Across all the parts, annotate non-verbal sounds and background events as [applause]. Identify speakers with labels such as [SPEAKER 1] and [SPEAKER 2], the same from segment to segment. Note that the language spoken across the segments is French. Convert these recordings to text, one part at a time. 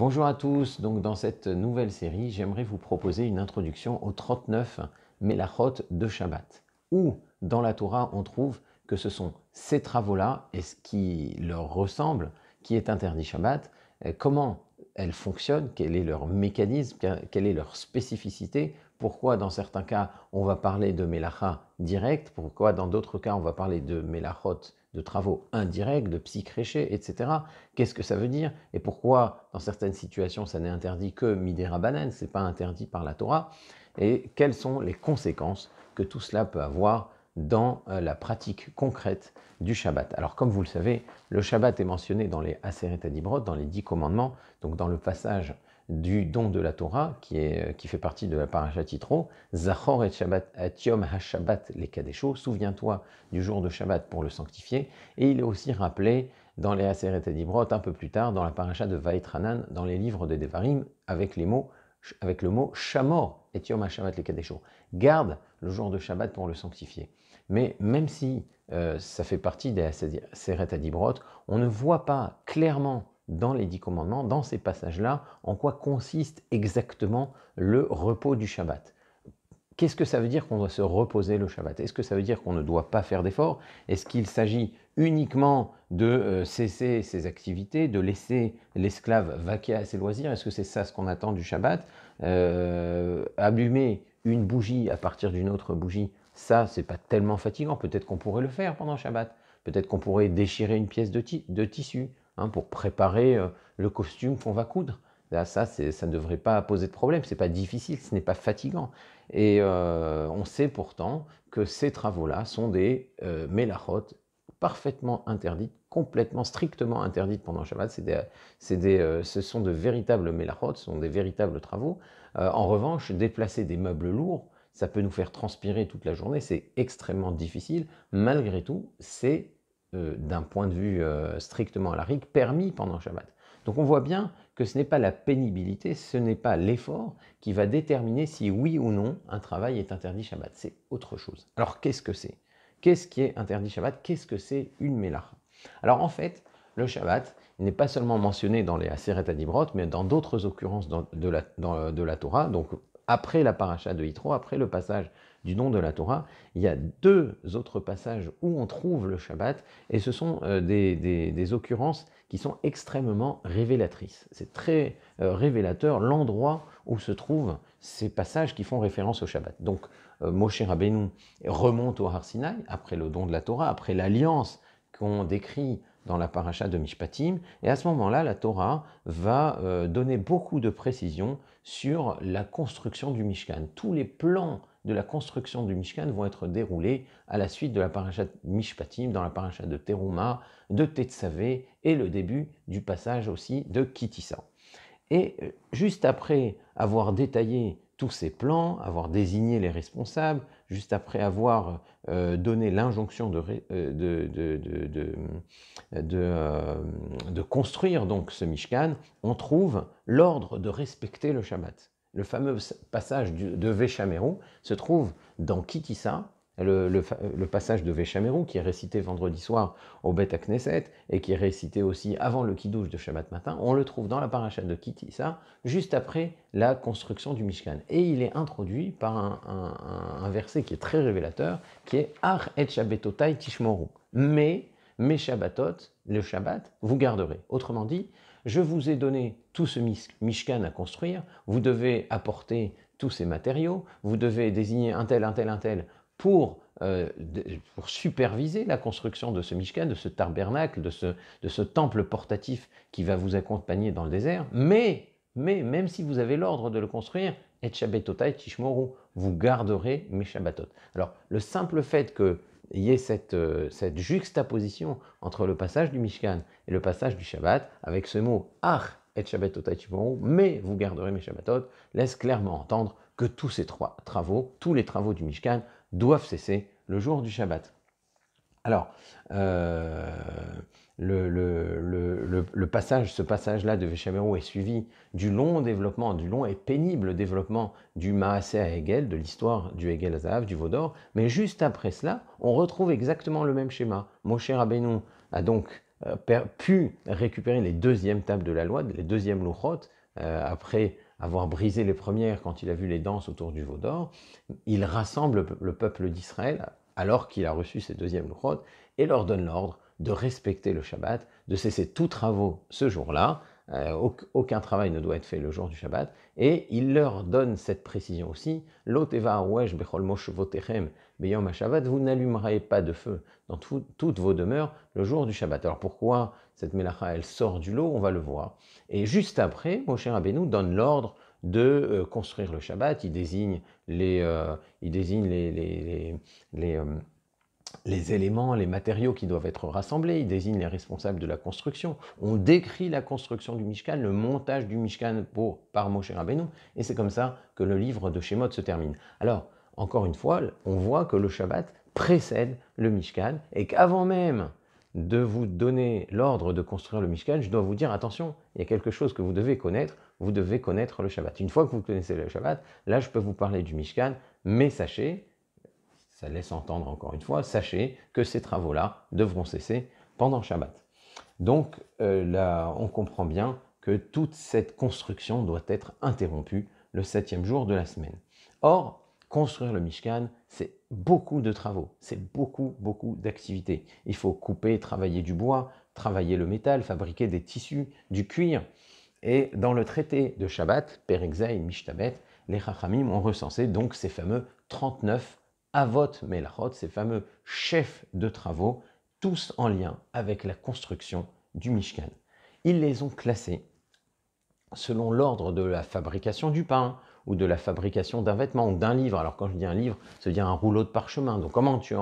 [SPEAKER 1] Bonjour à tous, donc dans cette nouvelle série, j'aimerais vous proposer une introduction aux 39 Melachot de Shabbat, où dans la Torah on trouve que ce sont ces travaux-là et ce qui leur ressemble qui est interdit Shabbat, euh, comment elles fonctionnent, quel est leur mécanisme, quelle est leur spécificité, pourquoi dans certains cas on va parler de Mélacha direct, pourquoi dans d'autres cas on va parler de Melachot de travaux indirects, de psychréchés, etc. Qu'est-ce que ça veut dire Et pourquoi, dans certaines situations, ça n'est interdit que midera banane, c'est pas interdit par la Torah Et quelles sont les conséquences que tout cela peut avoir dans euh, la pratique concrète du Shabbat. Alors comme vous le savez, le Shabbat est mentionné dans les Aseret dans les dix commandements, donc dans le passage du don de la Torah, qui, est, euh, qui fait partie de la paracha titro, Zachor et Shabbat yom HaShabbat les Kadesho, souviens-toi du jour de Shabbat pour le sanctifier, et il est aussi rappelé dans les Aseret Edibrot un peu plus tard, dans la paracha de Vaetranan, dans les livres de Devarim, avec, les mots, avec le mot Shamor et Yom HaShabbat les Kadesho. Garde le jour de Shabbat pour le sanctifier. Mais même si euh, ça fait partie des Aseret Edibrot, on ne voit pas clairement dans les dix commandements, dans ces passages-là, en quoi consiste exactement le repos du Shabbat. Qu'est-ce que ça veut dire qu'on doit se reposer le Shabbat Est-ce que ça veut dire qu'on ne doit pas faire d'efforts Est-ce qu'il s'agit uniquement de euh, cesser ses activités, de laisser l'esclave vaquer à ses loisirs Est-ce que c'est ça ce qu'on attend du Shabbat euh, Allumer une bougie à partir d'une autre bougie, ça, c'est pas tellement fatigant. Peut-être qu'on pourrait le faire pendant Shabbat. Peut-être qu'on pourrait déchirer une pièce de tissu. Hein, pour préparer euh, le costume qu'on va coudre. Là, ça, ça ne devrait pas poser de problème, ce n'est pas difficile, ce n'est pas fatigant. Et euh, on sait pourtant que ces travaux-là sont des euh, parfaitement interdites, complètement, strictement interdites pendant Shabbat. Des, des, euh, ce sont de véritables mélachotes, ce sont des véritables travaux. en revanche, déplacer des meubles lourds, ça peut nous faire transpirer toute la journée, c'est extrêmement difficile. Malgré tout, c'est euh, d'un point de vue euh, strictement alarique, permis pendant Shabbat. Donc on voit bien que ce n'est pas la pénibilité, ce n'est pas l'effort qui va déterminer si oui ou non un travail est interdit Shabbat. C'est autre chose. Alors qu'est-ce que c'est Qu'est-ce qui est interdit Shabbat Qu'est-ce que c'est une mélacha Alors en fait, le Shabbat n'est pas seulement mentionné dans les Aseret Adibrot, mais dans d'autres occurrences de, la, Torah. Donc après la paracha de Yitro, après le passage du don de la Torah, il y a deux autres passages où on trouve le Shabbat, et ce sont euh, des, occurrences qui sont extrêmement révélatrices. C'est très euh, révélateur l'endroit où se trouvent ces passages qui font référence au Shabbat. Donc euh, Moshe Rabbeinu remonte au Har après le don de la Torah, après l'alliance qu'on décrit dans la paracha de Mishpatim. Et à ce moment-là, la Torah va donner beaucoup de précisions sur la construction du Mishkan. Tous les plans de la construction du Mishkan vont être déroulées à la suite de la paracha Mishpatim, dans la paracha de Teruma, de Tetsavé et le début du passage aussi de Kitissa. Et euh, juste après avoir détaillé tous ces plans, avoir désigné les responsables, juste après avoir euh, donné l'injonction de, euh, de, construire donc ce Mishkan, on trouve l'ordre de respecter le Shabbat le fameux passage de Véchaméron se trouve dans Kitissa, le, passage de Véchaméron qui est récité vendredi soir au Bet Aknesset et qui est récité aussi avant le kidouche de Shabbat matin, on le trouve dans la paracha de Kitissa, juste après la construction du Mishkan. Et il est introduit par un, verset qui est très révélateur, qui est Ar et Shabbatotai Mais mes Shabbatot, le Shabbat, vous garderez. Autrement dit, je vous ai donné tout ce Mishkan à construire, vous devez apporter tous ces matériaux, vous devez désigner un tel, un tel, un tel pour, euh, pour superviser la construction de ce Mishkan, de ce tabernacle, de ce, de ce temple portatif qui va vous accompagner dans le désert. Mais, mais même si vous avez l'ordre de le construire, et et vous garderez mes Shabbatot. Alors, le simple fait que il y ait cette, juxtaposition entre le passage du Mishkan et le passage du Shabbat, avec ce mot Ar et Shabbat mais vous garderez mes Shabbatot, laisse clairement entendre que tous ces trois travaux, tous les travaux du Mishkan, doivent cesser le jour du Shabbat. Alors, euh, le, passage, ce passage-là de Véchaméro est suivi du long développement, du long et pénible développement du Maaseh à Hegel, de l'histoire du Hegel à Zahav, du Vaudor. Mais juste après cela, on retrouve exactement le même schéma. Moshe Rabbeinu a donc euh, pu récupérer les deuxièmes tables de la loi, les deuxièmes louchot, euh, après avoir brisé les premières quand il a vu les danses autour du Vaudor. Il rassemble le peuple d'Israël alors qu'il a reçu ces deuxièmes louchot et leur donne l'ordre de respecter le Shabbat, de cesser tous travaux ce jour-là. Euh, aucun travail ne doit être fait le jour du Shabbat. Et il leur donne cette précision aussi. Vous n'allumerez pas de feu dans toutes vos demeures le jour du Shabbat. Alors pourquoi cette mélacha, elle sort du lot On va le voir. Et juste après, Moshe Rabbeinu donne l'ordre de euh, construire le Shabbat. Il désigne les, euh, il désigne les, les, les, les éléments, les matériaux qui doivent être rassemblés, ils désignent les responsables de la construction. On décrit la construction du Mishkan, le montage du Mishkan par Moshe Rabbeinu, et c'est comme ça que le livre de Shemot se termine. Alors, encore une fois, on voit que le Shabbat précède le Mishkan, et qu'avant même de vous donner l'ordre de construire le Mishkan, je dois vous dire, attention, il y a quelque chose que vous devez connaître, vous devez connaître le Shabbat. Une fois que vous connaissez le Shabbat, là je peux vous parler du Mishkan, mais sachez ça laisse entendre encore une fois, sachez que ces travaux-là devront cesser pendant Shabbat. Donc euh, là, on comprend bien que toute cette construction doit être interrompue le septième jour de la semaine. Or, construire le Mishkan, c'est beaucoup de travaux, c'est beaucoup, beaucoup d'activités. Il faut couper, travailler du bois, travailler le métal, fabriquer des tissus, du cuir. Et dans le traité de Shabbat, et Mishtabet, les Chachamim ont recensé donc ces fameux 39 avot melachot, ces fameux chefs de travaux, tous en lien avec la construction du Mishkan. Ils les ont classés selon l'ordre de la fabrication du pain ou de la fabrication d'un vêtement ou d'un livre. Alors quand je dis un livre, ça veut dire un rouleau de parchemin. Donc comment tu,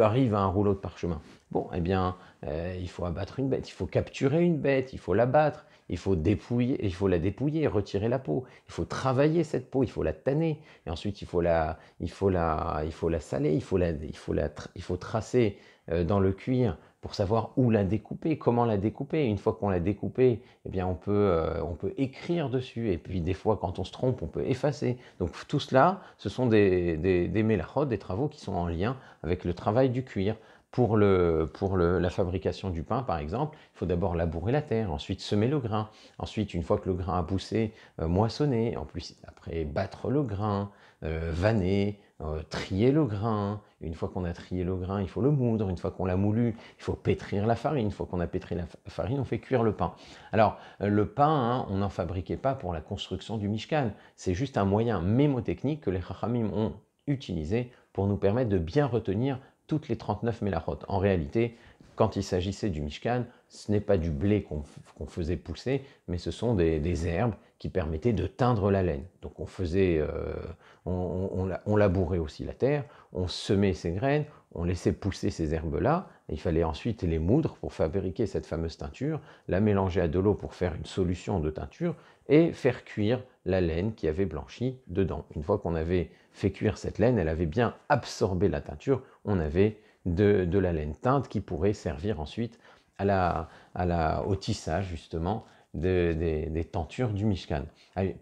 [SPEAKER 1] euh, arrives à un rouleau de parchemin Bon, eh bien, euh, il faut abattre une bête, il faut capturer une bête, il faut l'abattre, il faut il faut la dépouiller, retirer la peau. Il faut travailler cette peau, il faut la tanner. Et ensuite, il faut la, il faut la, il faut la saler, il faut la, il faut la, il faut tracer euh, dans le cuir pour savoir où la découper, comment la découper. Une fois qu'on l'a découpée, eh bien on peut, euh, on peut écrire dessus. Et puis des fois, quand on se trompe, on peut effacer. Donc tout cela, ce sont des, des, des des travaux qui sont en lien avec le travail du cuir. Pour, le, pour la fabrication du pain, par exemple, il faut d'abord labourer la terre, ensuite semer le grain, ensuite, une fois que le grain a poussé, euh, moissonner, en plus, après, battre le grain, euh, vaner euh, trier le grain. Une fois qu'on a trié le grain, il faut le moudre. Une fois qu'on l'a moulu, il faut pétrir la farine. Une fois qu'on a pétri la farine, on fait cuire le pain. Alors, le pain, hein, on n'en fabriquait pas pour la construction du Mishkan. C'est juste un moyen mémotechnique que les Chachamim ont utilisé pour nous permettre de bien retenir toutes les 39 melachot. En réalité, quand il s'agissait du Mishkan, ce n'est pas du blé qu'on faisait pousser, mais ce sont des, herbes qui permettaient de teindre la laine. Donc on faisait, euh, on, on, labourait aussi la terre, on semait ces graines, on laissait pousser ces herbes-là, il fallait ensuite les moudre pour fabriquer cette fameuse teinture, la mélanger à de l'eau pour faire une solution de teinture, et faire cuire la laine qui avait blanchi dedans. Une fois qu'on avait fait cuire cette laine, elle avait bien absorbé la teinture, on avait de, la laine teinte qui pourrait servir ensuite à la, au tissage justement des, des, tentures du Mishkan.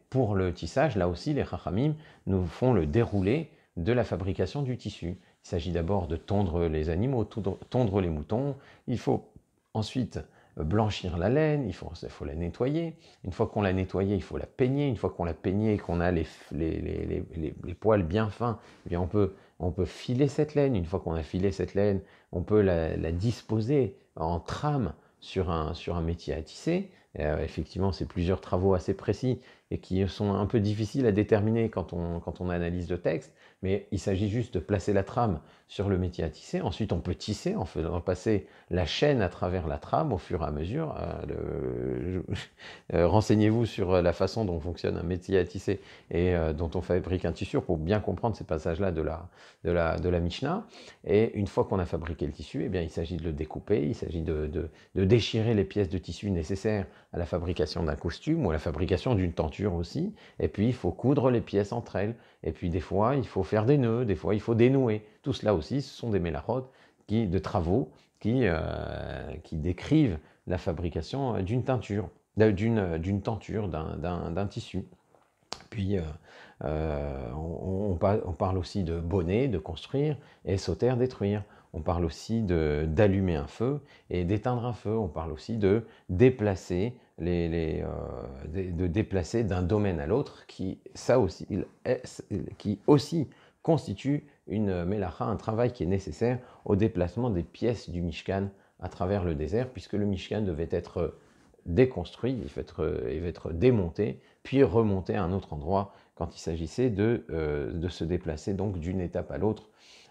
[SPEAKER 1] pour le tissage, là aussi, les Rahamim nous font le déroulé de la fabrication du tissu. Il s'agit d'abord de tondre les animaux, tondre les moutons. Il faut ensuite blanchir la laine, il faut, la nettoyer. Une fois qu'on l'a nettoyée, il faut la peigner. Une fois qu'on l'a peignée et qu'on a les, poils bien fins, eh bien on, peut, filer cette laine. Une fois qu'on a filé cette laine, on peut la, disposer en trame sur un, sur un métier à tisser. Euh, effectivement, c'est plusieurs travaux assez précis et qui sont un peu difficiles à déterminer quand on, quand on analyse le texte, mais il s'agit juste de placer la trame sur le métier à tisser. Ensuite, on peut tisser en faisant passer la chaîne à travers la trame au fur et à mesure. Euh, [laughs] euh, renseignez-vous sur la façon dont fonctionne un métier à tisser et dont on fabrique un tissu pour bien comprendre ces passages-là de la, de, la, de la Mishnah. Et une fois qu'on a fabriqué le tissu, eh bien, il s'agit de le découper, il s'agit de, de déchirer les pièces de tissu nécessaires à la fabrication d'un costume ou à la fabrication d'une tenture aussi. Et puis, il faut coudre les pièces entre elles. Et puis, des fois, il faut faire des nœuds, des fois, il faut dénouer. Tout cela aussi, ce sont des mélarodes qui, de travaux qui, euh, décrivent la fabrication euh, d'une teinture, euh, d'une tenture, d'un tissu. Puis, on, parle aussi de bonnet, de construire, et sauter, détruire on parle aussi d'allumer un feu et d'éteindre un feu, on parle aussi de déplacer les, euh, de, déplacer d'un domaine à l'autre qui ça aussi qui aussi constitue une euh, melacha, un travail qui est nécessaire au déplacement des pièces du Mishkan à travers le désert puisque le Mishkan devait être euh, déconstruit, il va être, être démonté, puis remonté à un autre endroit quand il s'agissait de, de se déplacer donc d'une étape à l'autre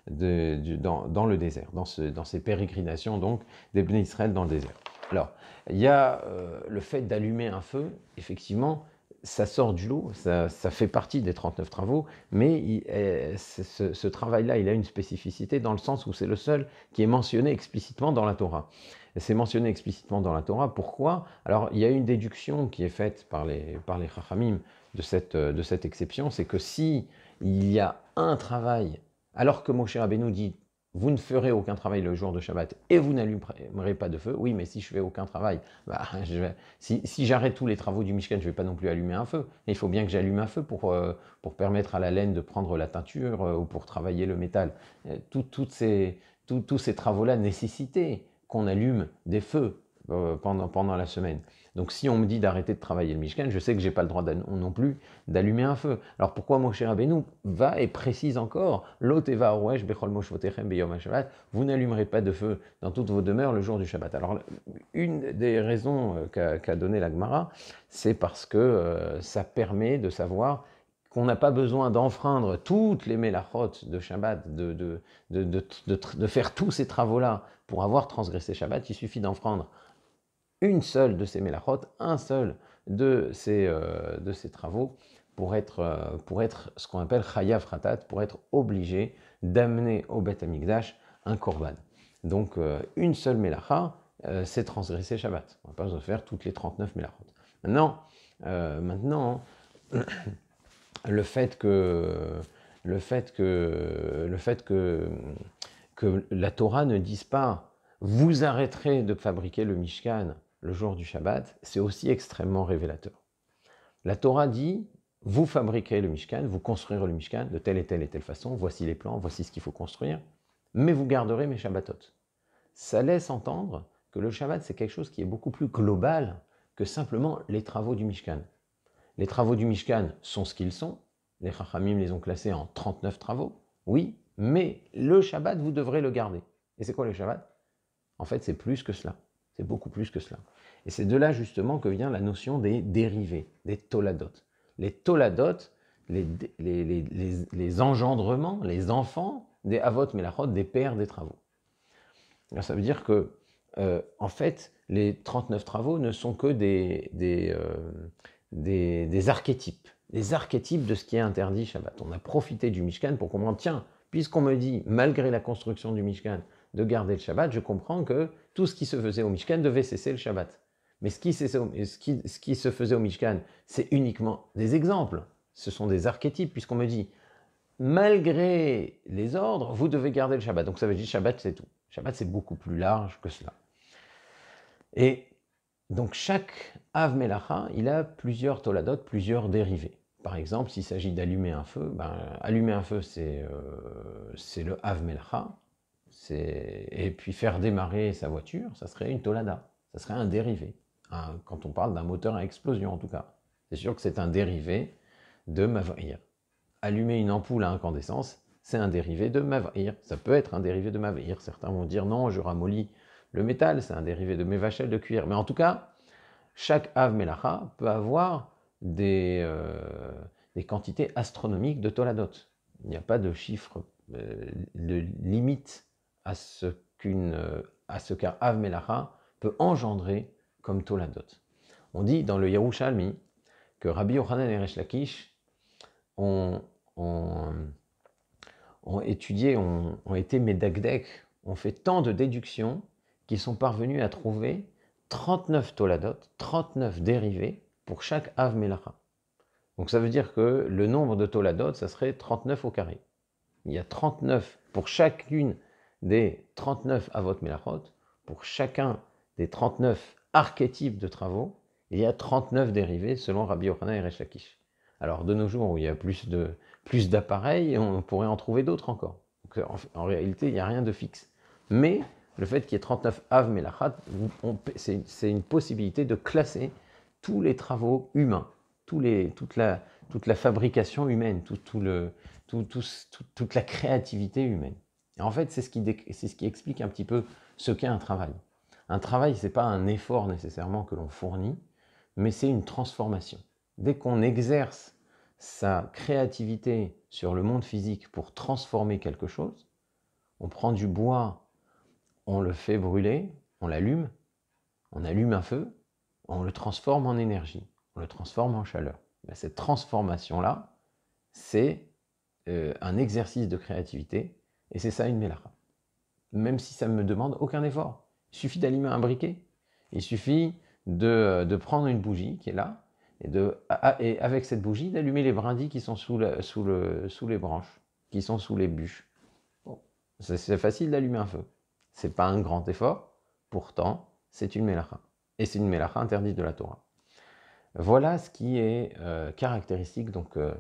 [SPEAKER 1] dans, le désert, dans, ces pérégrinations donc des Israël dans le désert. Alors, il y a euh, le fait d'allumer un feu, effectivement, ça sort du lot, ça, fait partie des 39 travaux, mais euh, ce, travail-là, il a une spécificité dans le sens où c'est le seul qui est mentionné explicitement dans la Torah. C'est mentionné explicitement dans la Torah. Pourquoi Alors, il y a une déduction qui est faite par les, par Chachamim de cette, euh, de cette exception, c'est que si il y a un travail alors que Moshe Rabbeinu dit vous ne ferez aucun travail le jour de Shabbat et vous n'allumerez pas de feu. Oui, mais si je fais aucun travail, [laughs] bah, si, j'arrête tous les travaux du Mishkan, je ne vais pas non plus allumer un feu. il faut bien que j'allume un feu euh, pour, permettre à la laine de prendre la teinture euh, ou pour travailler le métal. Euh, tous ces travaux-là nécessitaient qu'on allume des feux euh, pendant, pendant la semaine. Donc si on me dit d'arrêter de travailler le Mishkan, je sais que j'ai pas le droit non plus d'allumer un feu. Alors pourquoi Moshe Rabbeinu va et précise encore Bechol Beyom Shabbat, vous n'allumerez pas de feu dans toutes vos demeures le jour du Shabbat. Alors une des raisons euh, qu'a donné la Gemara, c'est parce que euh, ça permet de savoir qu'on n'a pas besoin d'enfreindre toutes les mélachotes de Shabbat, de, de, de, de faire tous ces travaux-là pour avoir transgressé Shabbat, il suffit d'enfreindre une seule de ces mélachotes, un seul de ces, euh, de travaux pour être, euh, pour être ce qu'on appelle chayav ratat, pour être obligé d'amener au Bet amigdash un korban. Donc euh, une seule mélacha, c'est transgresser Shabbat. On ne va pas faire toutes les 39 mélachot. Maintenant, maintenant [coughs] le fait que le fait que le fait que, que la Torah ne dise pas vous arrêterez de fabriquer le Mishkan le jour du Shabbat, c'est aussi extrêmement révélateur. La Torah dit vous fabriquerez le Mishkan, vous construirez le Mishkan de telle et telle et telle façon, voici les plans, voici ce qu'il faut construire, mais vous garderez mes Shabbatot. Ça laisse entendre que le Shabbat, c'est quelque chose qui est beaucoup plus global que simplement les travaux du Mishkan. Les travaux du Mishkan sont ce qu'ils sont, les Chachamim les ont classés en 39 travaux, oui, mais le Shabbat, vous devrez le garder. Et c'est quoi le Shabbat En fait, c'est plus que cela. C'est beaucoup plus que cela. Et c'est de là justement que vient la notion des dérivés, des toladotes. Les toladotes, les, engendrements, les enfants des avot melachot, des pères des travaux. ça veut dire que, euh, en fait, les 39 travaux ne sont que des, des, euh, des, des, archétypes, des archétypes de ce qui est interdit Shabbat. On a profité du Mishkan pour comprendre, tiens, puisqu'on me dit, malgré la construction du Mishkan, de garder le Shabbat, je comprends que tout ce qui se faisait au Mishkan devait cesser le Shabbat. Mais ce qui, se faisait au Mishkan, c'est uniquement des exemples. Ce sont des archétypes, puisqu'on me dit, malgré les ordres, vous devez garder le Shabbat. Donc ça veut dire Shabbat, c'est tout. Shabbat, c'est beaucoup plus large que cela. Et donc chaque Av Melacha, il a plusieurs toladot, plusieurs dérivés. Par exemple, s'il s'agit d'allumer un feu, ben, allumer un feu, c'est euh, le Av Melacha. Et puis faire démarrer sa voiture, ça serait une tolada, ça serait un dérivé. Hein, quand on parle d'un moteur à explosion, en tout cas. C'est sûr que c'est un dérivé de Mavrir. Allumer une ampoule à incandescence, c'est un dérivé de Mavrir. Ça peut être un dérivé de Mavrir. Certains vont dire non, je ramollis le métal, c'est un dérivé de Mevachel de cuir. Mais en tout cas, chaque avmelacha peut avoir euh, des, quantités astronomiques de Toladot. Il n'y a pas de chiffre, euh, de limite à ce qu'un qu Av Melacha peut engendrer comme Toladot. On dit dans le Yerushalmi que Rabbi Yochanan et Resh Lakish ont, ont, ont étudié, ont, été Medagdek, ont fait tant de déductions qu'ils sont parvenus à trouver 39 Toladot, 39 dérivés pour chaque Av Melacha. Donc ça veut dire que le nombre de Toladot, ça serait 39 au carré. Il y a 39 pour chacune des 39 Avot Melachot, pour chacun des 39 archétypes de travaux, il y a 39 dérivés selon Rabbi Yochanan et Rechakish. Alors de nos jours où il y a plus de plus d'appareils, on pourrait en trouver d'autres encore. en, réalité, il n'y a rien de fixe. Mais le fait qu'il y ait 39 avot melachot, c'est une possibilité de classer tous les travaux humains, toute, la, fabrication humaine, toute la créativité humaine. En fait, c'est ce, qui explique un petit peu ce qu'est un travail. Un travail, ce n'est pas un effort nécessairement que l'on fournit, mais c'est une transformation. Dès qu'on exerce sa créativité sur le monde physique pour transformer quelque chose, on prend du bois, on le fait brûler, on l'allume, on allume un feu, on le transforme en énergie, on le transforme en chaleur. Ben, cette transformation-là, c'est euh, un exercice de créativité et c'est ça une mélara. Même si ça ne me demande aucun effort. Il suffit d'allumer un briquet. Il suffit de, de, prendre une bougie qui est là, et, de, ah, ah, et avec cette bougie, d'allumer les brindilles qui sont sous, sous, le, sous les branches, qui sont sous les bûches. c'est facile d'allumer un feu. C'est pas un grand effort, pourtant, c'est une mélacha. Et c'est une mélacha interdite de la Torah. Voilà ce qui est euh, caractéristique donc, euh,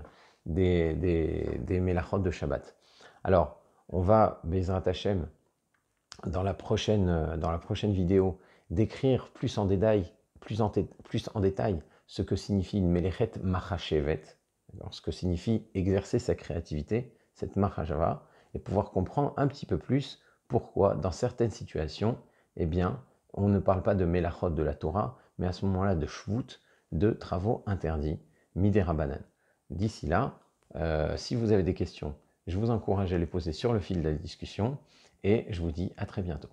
[SPEAKER 1] des, des, de Shabbat. Alors, on va, Bezrat Hashem dans la prochaine, euh, dans la prochaine vidéo, décrire plus en détail, plus plus en détail ce que signifie une melechet machashevet, ce que signifie exercer sa créativité, cette machajava, et pouvoir comprendre un petit peu plus pourquoi, dans certaines situations, eh bien, on ne parle pas de melachot de la Torah, mais à ce moment-là de shvut, de travaux interdits, midera Banan. D'ici là, euh, si vous avez des questions, je vous encourage à les poser sur le fil de la discussion et je vous dis à très bientôt.